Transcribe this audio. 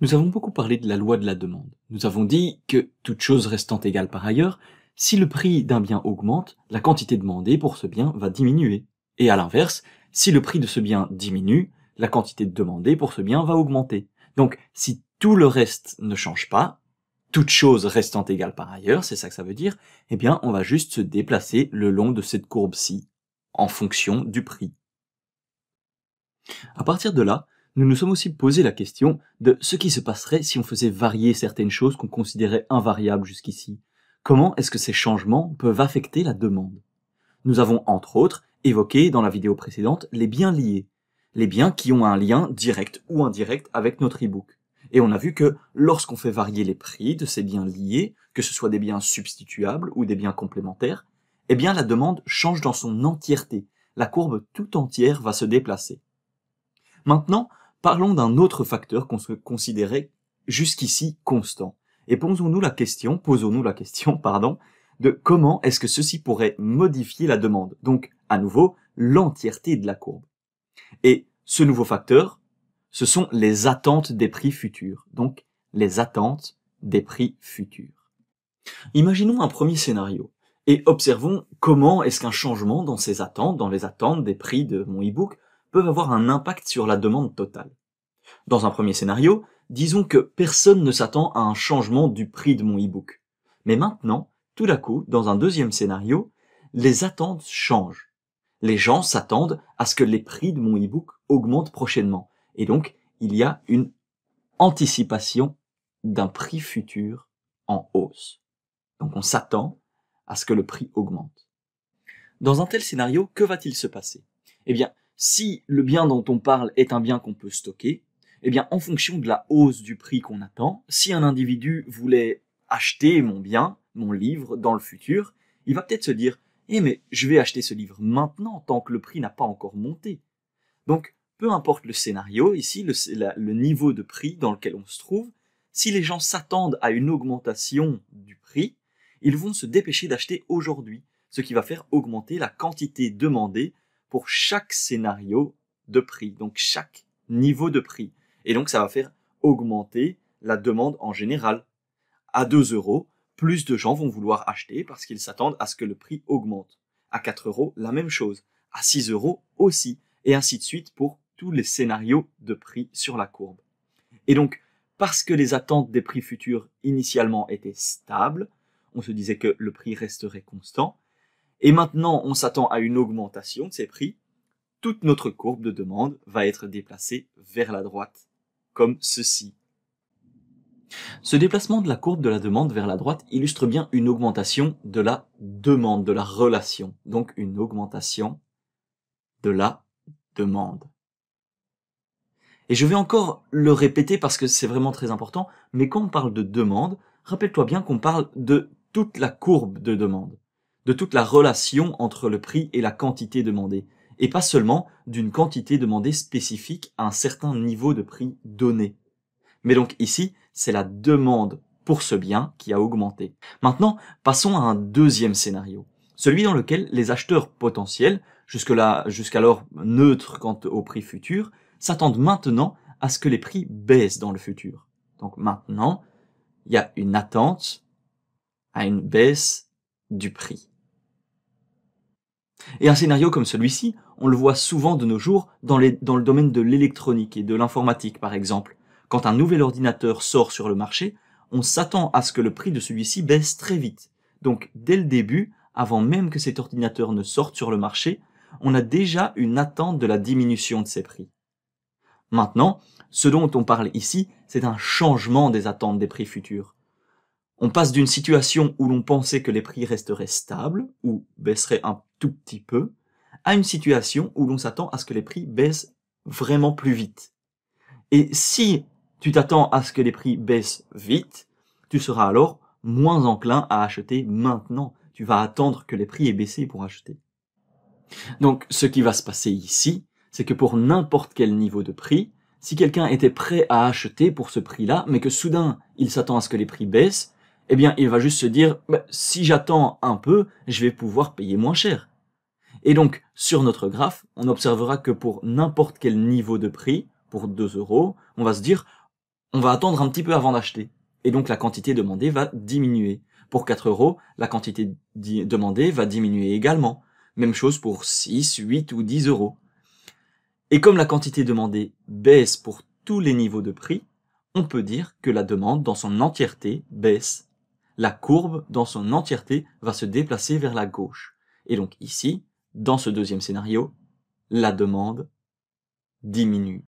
Nous avons beaucoup parlé de la loi de la demande. Nous avons dit que, toute chose restant égale par ailleurs, si le prix d'un bien augmente, la quantité demandée pour ce bien va diminuer. Et à l'inverse, si le prix de ce bien diminue, la quantité demandée pour ce bien va augmenter. Donc, si tout le reste ne change pas, toute chose restant égale par ailleurs, c'est ça que ça veut dire, eh bien, on va juste se déplacer le long de cette courbe-ci, en fonction du prix. À partir de là, nous nous sommes aussi posé la question de ce qui se passerait si on faisait varier certaines choses qu'on considérait invariables jusqu'ici. Comment est-ce que ces changements peuvent affecter la demande Nous avons entre autres évoqué dans la vidéo précédente les biens liés, les biens qui ont un lien direct ou indirect avec notre e-book. Et on a vu que lorsqu'on fait varier les prix de ces biens liés, que ce soit des biens substituables ou des biens complémentaires, eh bien la demande change dans son entièreté, la courbe tout entière va se déplacer. Maintenant, Parlons d'un autre facteur qu'on se considérait jusqu'ici constant. Et posons-nous la question, posons-nous la question, pardon, de comment est-ce que ceci pourrait modifier la demande. Donc, à nouveau, l'entièreté de la courbe. Et ce nouveau facteur, ce sont les attentes des prix futurs. Donc, les attentes des prix futurs. Imaginons un premier scénario et observons comment est-ce qu'un changement dans ces attentes, dans les attentes des prix de mon e-book, peuvent avoir un impact sur la demande totale. Dans un premier scénario, disons que personne ne s'attend à un changement du prix de mon e-book. Mais maintenant, tout à coup, dans un deuxième scénario, les attentes changent. Les gens s'attendent à ce que les prix de mon e-book augmentent prochainement. Et donc, il y a une anticipation d'un prix futur en hausse. Donc on s'attend à ce que le prix augmente. Dans un tel scénario, que va-t-il se passer Eh bien, si le bien dont on parle est un bien qu'on peut stocker, eh bien, en fonction de la hausse du prix qu'on attend, si un individu voulait acheter mon bien, mon livre dans le futur, il va peut-être se dire Eh, mais je vais acheter ce livre maintenant tant que le prix n'a pas encore monté. Donc, peu importe le scénario, ici, le, le niveau de prix dans lequel on se trouve, si les gens s'attendent à une augmentation du prix, ils vont se dépêcher d'acheter aujourd'hui, ce qui va faire augmenter la quantité demandée pour chaque scénario de prix, donc chaque niveau de prix. Et donc, ça va faire augmenter la demande en général. À 2 euros, plus de gens vont vouloir acheter parce qu'ils s'attendent à ce que le prix augmente. À 4 euros, la même chose. À 6 euros aussi. Et ainsi de suite pour tous les scénarios de prix sur la courbe. Et donc, parce que les attentes des prix futurs initialement étaient stables, on se disait que le prix resterait constant, et maintenant on s'attend à une augmentation de ces prix, toute notre courbe de demande va être déplacée vers la droite comme ceci. Ce déplacement de la courbe de la demande vers la droite illustre bien une augmentation de la demande, de la relation. Donc une augmentation de la demande. Et je vais encore le répéter parce que c'est vraiment très important, mais quand on parle de demande, rappelle-toi bien qu'on parle de toute la courbe de demande, de toute la relation entre le prix et la quantité demandée et pas seulement d'une quantité demandée spécifique à un certain niveau de prix donné. Mais donc ici, c'est la demande pour ce bien qui a augmenté. Maintenant, passons à un deuxième scénario, celui dans lequel les acheteurs potentiels, jusque-là, jusqu'alors neutres quant au prix futur, s'attendent maintenant à ce que les prix baissent dans le futur. Donc maintenant, il y a une attente à une baisse du prix. Et un scénario comme celui-ci, on le voit souvent de nos jours dans, le domaine de l'électronique et de l'informatique par exemple. Quand un nouvel ordinateur sort sur le marché, on s'attend à ce que le prix de celui-ci baisse très vite. Donc dès le début, avant même que cet ordinateur ne sorte sur le marché, on a déjà une attente de la diminution de ses prix. Maintenant, ce dont on parle ici, c'est un changement des attentes des prix futurs. On passe d'une situation où l'on pensait que les prix resteraient stables, ou baisseraient un peu tout petit peu, à une situation où l'on s'attend à ce que les prix baissent vraiment plus vite. Et si tu t'attends à ce que les prix baissent vite, tu seras alors moins enclin à acheter maintenant. Tu vas attendre que les prix aient baissé pour acheter. Donc ce qui va se passer ici, c'est que pour n'importe quel niveau de prix, si quelqu'un était prêt à acheter pour ce prix-là, mais que soudain il s'attend à ce que les prix baissent, eh bien il va juste se dire bah, si j'attends un peu, je vais pouvoir payer moins cher. Et donc, sur notre graphe, on observera que pour n'importe quel niveau de prix, pour 2 euros, on va se dire, on va attendre un petit peu avant d'acheter. Et donc, la quantité demandée va diminuer. Pour 4 euros, la quantité demandée va diminuer également. Même chose pour 6, 8 ou 10 euros. Et comme la quantité demandée baisse pour tous les niveaux de prix, on peut dire que la demande dans son entièreté baisse. La courbe dans son entièreté va se déplacer vers la gauche. Et donc ici, dans ce deuxième scénario, la demande diminue